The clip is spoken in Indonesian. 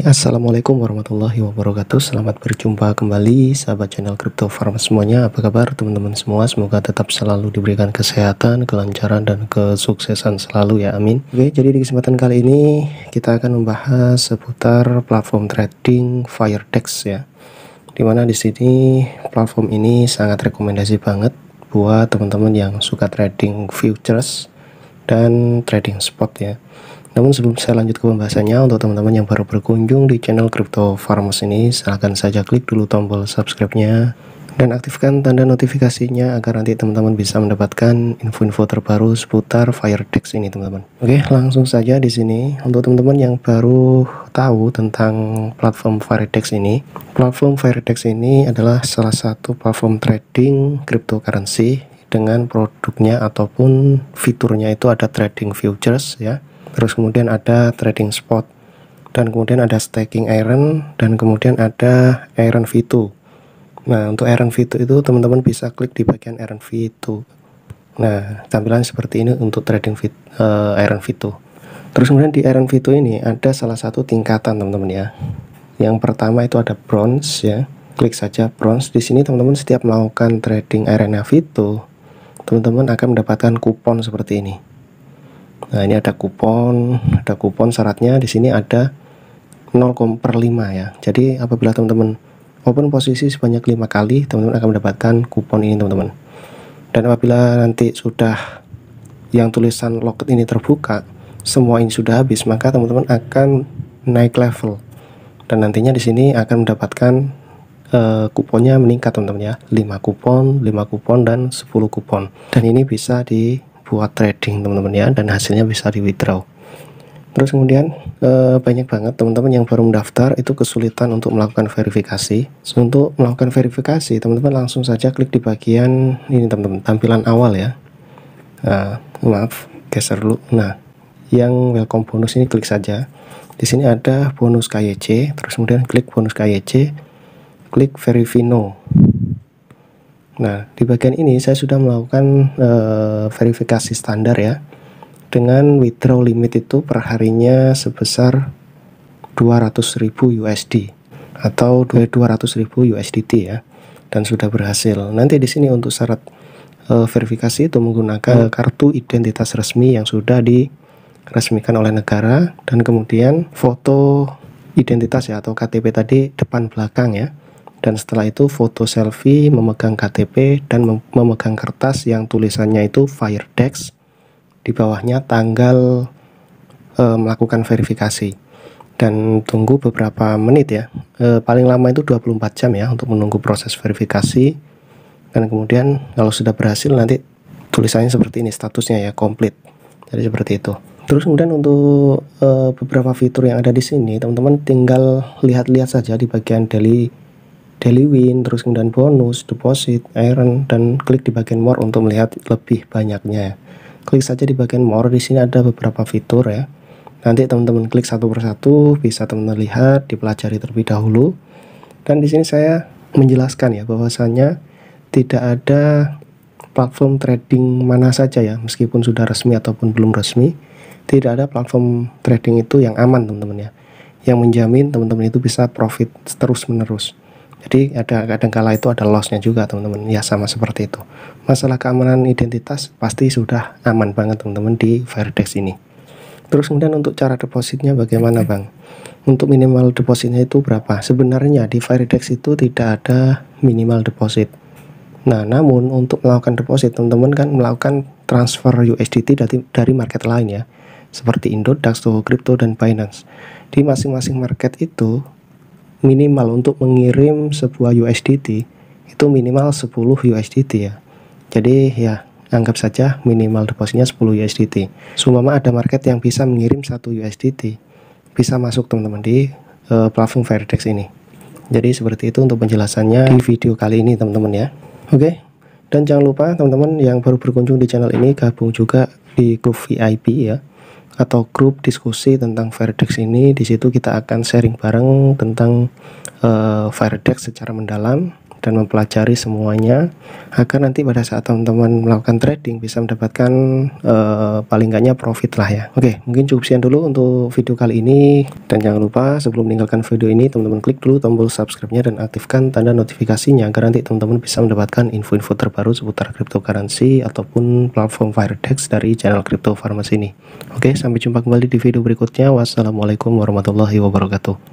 Assalamualaikum warahmatullahi wabarakatuh Selamat berjumpa kembali sahabat channel Crypto Farm semuanya Apa kabar teman-teman semua Semoga tetap selalu diberikan kesehatan, kelancaran, dan kesuksesan selalu ya amin Oke jadi di kesempatan kali ini kita akan membahas seputar platform trading Firedex ya Dimana di sini platform ini sangat rekomendasi banget buat teman-teman yang suka trading futures dan trading spot ya namun sebelum saya lanjut ke pembahasannya, untuk teman-teman yang baru berkunjung di channel Crypto Farmers ini, silahkan saja klik dulu tombol subscribe-nya dan aktifkan tanda notifikasinya agar nanti teman-teman bisa mendapatkan info-info terbaru seputar Firedex ini teman-teman. Oke, langsung saja di sini untuk teman-teman yang baru tahu tentang platform Firedex ini. Platform Firedex ini adalah salah satu platform trading cryptocurrency dengan produknya ataupun fiturnya itu ada trading futures ya terus kemudian ada trading spot dan kemudian ada staking iron dan kemudian ada iron V2 nah untuk iron V2 itu teman-teman bisa klik di bagian iron V2 nah tampilan seperti ini untuk trading v, uh, iron V2 terus kemudian di iron V2 ini ada salah satu tingkatan teman-teman ya yang pertama itu ada bronze ya klik saja bronze di sini teman-teman setiap melakukan trading Iron V2 teman-teman akan mendapatkan kupon seperti ini Nah, ini ada kupon, ada kupon syaratnya di sini ada 0, per 5 ya. Jadi apabila teman-teman open posisi sebanyak 5 kali, teman-teman akan mendapatkan kupon ini, teman-teman. Dan apabila nanti sudah yang tulisan loket ini terbuka, semua ini sudah habis, maka teman-teman akan naik level. Dan nantinya di sini akan mendapatkan uh, kuponnya meningkat, teman-teman ya. 5 kupon, 5 kupon dan 10 kupon. Dan ini bisa di buat trading teman-teman ya dan hasilnya bisa di withdraw terus kemudian eh, banyak banget teman-teman yang baru mendaftar itu kesulitan untuk melakukan verifikasi so, untuk melakukan verifikasi teman-teman langsung saja klik di bagian ini teman-teman tampilan awal ya nah, maaf geser dulu nah yang welcome bonus ini klik saja di sini ada bonus KYC terus kemudian klik bonus KYC klik verifino Nah, di bagian ini saya sudah melakukan uh, verifikasi standar ya. Dengan withdraw limit itu perharinya sebesar 200.000 USD atau 200.000 USDT ya. Dan sudah berhasil. Nanti di sini untuk syarat uh, verifikasi itu menggunakan hmm. kartu identitas resmi yang sudah diresmikan oleh negara dan kemudian foto identitas ya atau KTP tadi depan belakang ya dan setelah itu foto selfie, memegang KTP, dan memegang kertas yang tulisannya itu Firedex. Di bawahnya tanggal e, melakukan verifikasi. Dan tunggu beberapa menit ya, e, paling lama itu 24 jam ya untuk menunggu proses verifikasi. Dan kemudian kalau sudah berhasil nanti tulisannya seperti ini statusnya ya, komplit. Jadi seperti itu. Terus kemudian untuk e, beberapa fitur yang ada di sini, teman-teman tinggal lihat-lihat saja di bagian daily daily win, terus kemudian bonus, deposit, iron, dan klik di bagian more untuk melihat lebih banyaknya. Klik saja di bagian more, di sini ada beberapa fitur ya. Nanti teman-teman klik satu persatu, bisa teman-teman lihat, dipelajari terlebih dahulu. Dan di sini saya menjelaskan ya bahwasanya tidak ada platform trading mana saja ya, meskipun sudah resmi ataupun belum resmi, tidak ada platform trading itu yang aman teman-teman ya, yang menjamin teman-teman itu bisa profit terus-menerus. Jadi ada kadang-kala itu ada lossnya juga teman-teman. Ya sama seperti itu. Masalah keamanan identitas pasti sudah aman banget teman-teman di Firedex ini. Terus kemudian untuk cara depositnya bagaimana bang? Untuk minimal depositnya itu berapa? Sebenarnya di Firedex itu tidak ada minimal deposit. Nah, namun untuk melakukan deposit, teman-teman kan melakukan transfer USDT dari, dari market lain ya, seperti Indodax, Toho Crypto, dan Binance. Di masing-masing market itu, minimal untuk mengirim sebuah USDT itu minimal 10 USDT ya. Jadi ya anggap saja minimal depositnya 10 USDT. Sumama ada market yang bisa mengirim 1 USDT bisa masuk teman-teman di uh, platform Veritex ini. Jadi seperti itu untuk penjelasannya di video kali ini teman-teman ya. Oke. Okay? Dan jangan lupa teman-teman yang baru berkunjung di channel ini gabung juga di grup VIP ya atau grup diskusi tentang Verdex ini. Di situ kita akan sharing bareng tentang uh, secara mendalam dan mempelajari semuanya agar nanti pada saat teman-teman melakukan trading bisa mendapatkan uh, paling enggaknya profit lah ya. Oke, mungkin cukup sekian dulu untuk video kali ini dan jangan lupa sebelum meninggalkan video ini teman-teman klik dulu tombol subscribe-nya dan aktifkan tanda notifikasinya agar nanti teman-teman bisa mendapatkan info-info terbaru seputar cryptocurrency ataupun platform Firedex dari channel Crypto Pharmacy ini. Oke, sampai jumpa kembali di video berikutnya. Wassalamualaikum warahmatullahi wabarakatuh.